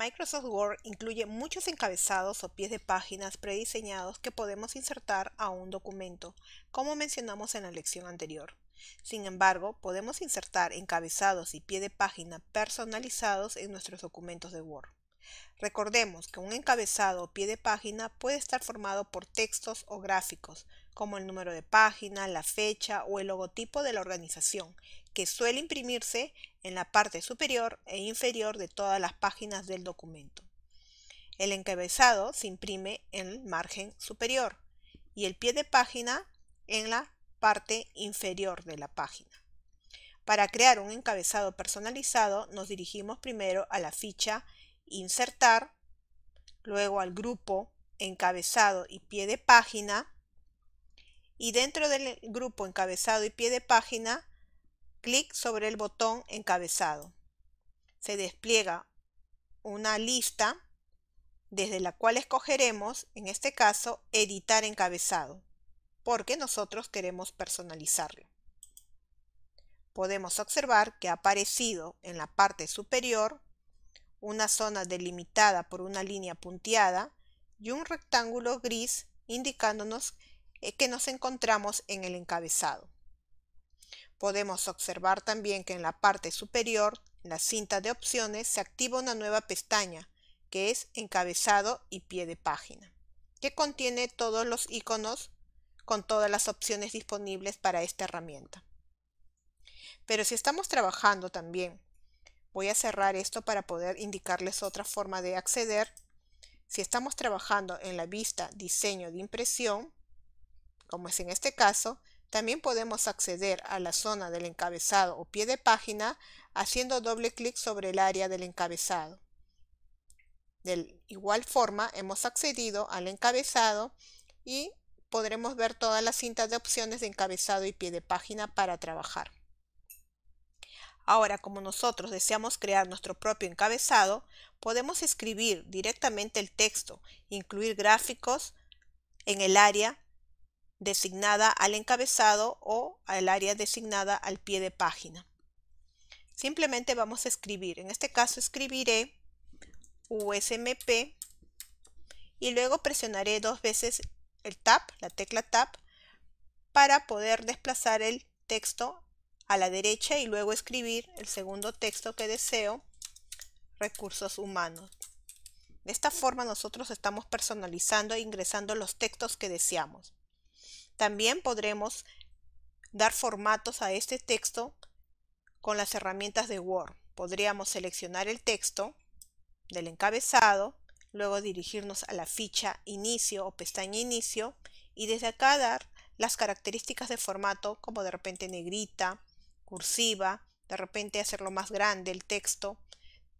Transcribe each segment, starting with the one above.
Microsoft Word incluye muchos encabezados o pies de páginas prediseñados que podemos insertar a un documento, como mencionamos en la lección anterior. Sin embargo, podemos insertar encabezados y pie de página personalizados en nuestros documentos de Word. Recordemos que un encabezado o pie de página puede estar formado por textos o gráficos, como el número de página, la fecha o el logotipo de la organización, que suele imprimirse en la parte superior e inferior de todas las páginas del documento. El encabezado se imprime en el margen superior y el pie de página en la parte inferior de la página. Para crear un encabezado personalizado nos dirigimos primero a la ficha Insertar, luego al grupo Encabezado y pie de página y dentro del grupo encabezado y pie de página, clic sobre el botón encabezado. Se despliega una lista desde la cual escogeremos, en este caso, editar encabezado, porque nosotros queremos personalizarlo. Podemos observar que ha aparecido en la parte superior una zona delimitada por una línea punteada y un rectángulo gris indicándonos que eh, que nos encontramos en el encabezado. Podemos observar también que en la parte superior, en la cinta de opciones, se activa una nueva pestaña, que es encabezado y pie de página, que contiene todos los iconos con todas las opciones disponibles para esta herramienta. Pero si estamos trabajando también, voy a cerrar esto para poder indicarles otra forma de acceder. Si estamos trabajando en la vista diseño de impresión, como es en este caso, también podemos acceder a la zona del encabezado o pie de página haciendo doble clic sobre el área del encabezado. De igual forma, hemos accedido al encabezado y podremos ver todas las cintas de opciones de encabezado y pie de página para trabajar. Ahora, como nosotros deseamos crear nuestro propio encabezado, podemos escribir directamente el texto, incluir gráficos en el área designada al encabezado o al área designada al pie de página. Simplemente vamos a escribir. En este caso escribiré USMP y luego presionaré dos veces el Tab, la tecla Tab, para poder desplazar el texto a la derecha y luego escribir el segundo texto que deseo, recursos humanos. De esta forma nosotros estamos personalizando e ingresando los textos que deseamos. También podremos dar formatos a este texto con las herramientas de Word. Podríamos seleccionar el texto del encabezado, luego dirigirnos a la ficha Inicio o pestaña Inicio y desde acá dar las características de formato como de repente negrita, cursiva, de repente hacerlo más grande el texto,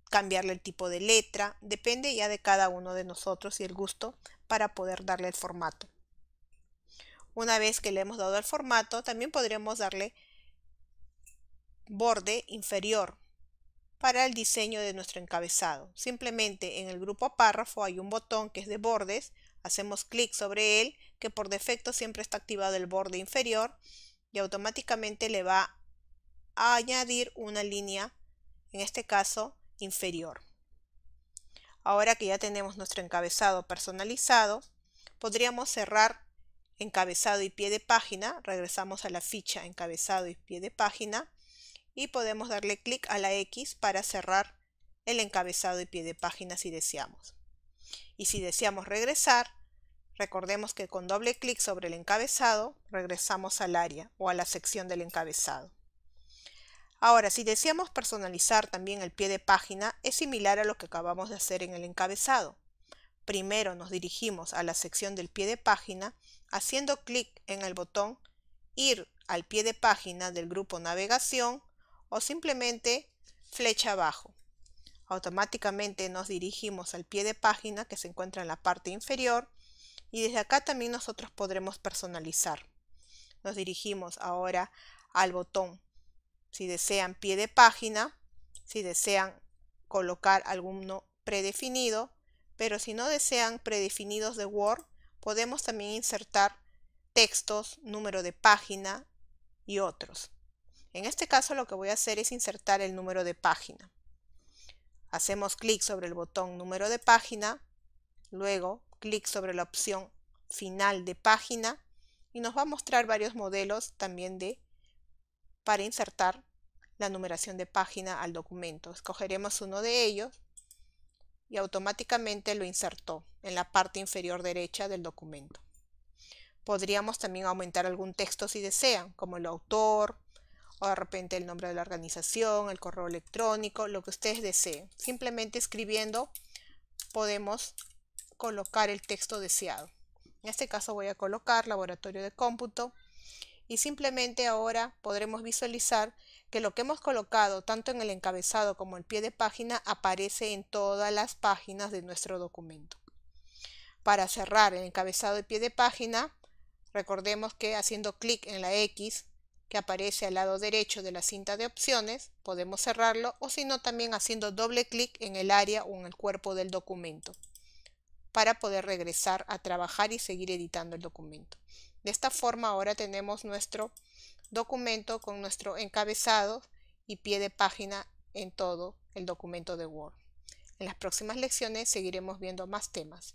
cambiarle el tipo de letra, depende ya de cada uno de nosotros y el gusto para poder darle el formato. Una vez que le hemos dado el formato, también podríamos darle borde inferior para el diseño de nuestro encabezado. Simplemente en el grupo párrafo hay un botón que es de bordes, hacemos clic sobre él, que por defecto siempre está activado el borde inferior y automáticamente le va a añadir una línea, en este caso inferior. Ahora que ya tenemos nuestro encabezado personalizado, podríamos cerrar encabezado y pie de página, regresamos a la ficha encabezado y pie de página y podemos darle clic a la X para cerrar el encabezado y pie de página si deseamos. Y si deseamos regresar, recordemos que con doble clic sobre el encabezado regresamos al área o a la sección del encabezado. Ahora, si deseamos personalizar también el pie de página, es similar a lo que acabamos de hacer en el encabezado. Primero nos dirigimos a la sección del pie de página haciendo clic en el botón Ir al pie de página del grupo Navegación o simplemente flecha abajo. Automáticamente nos dirigimos al pie de página que se encuentra en la parte inferior y desde acá también nosotros podremos personalizar. Nos dirigimos ahora al botón si desean pie de página, si desean colocar alguno predefinido, pero si no desean predefinidos de Word, podemos también insertar textos, número de página y otros. En este caso lo que voy a hacer es insertar el número de página. Hacemos clic sobre el botón número de página, luego clic sobre la opción final de página y nos va a mostrar varios modelos también de para insertar la numeración de página al documento. Escogeremos uno de ellos y automáticamente lo insertó en la parte inferior derecha del documento. Podríamos también aumentar algún texto si desean, como el autor, o de repente el nombre de la organización, el correo electrónico, lo que ustedes deseen. Simplemente escribiendo podemos colocar el texto deseado. En este caso voy a colocar laboratorio de cómputo y simplemente ahora podremos visualizar que lo que hemos colocado tanto en el encabezado como el pie de página aparece en todas las páginas de nuestro documento. Para cerrar el encabezado y pie de página, recordemos que haciendo clic en la X que aparece al lado derecho de la cinta de opciones, podemos cerrarlo o si no también haciendo doble clic en el área o en el cuerpo del documento para poder regresar a trabajar y seguir editando el documento. De esta forma ahora tenemos nuestro documento con nuestro encabezado y pie de página en todo el documento de Word. En las próximas lecciones seguiremos viendo más temas.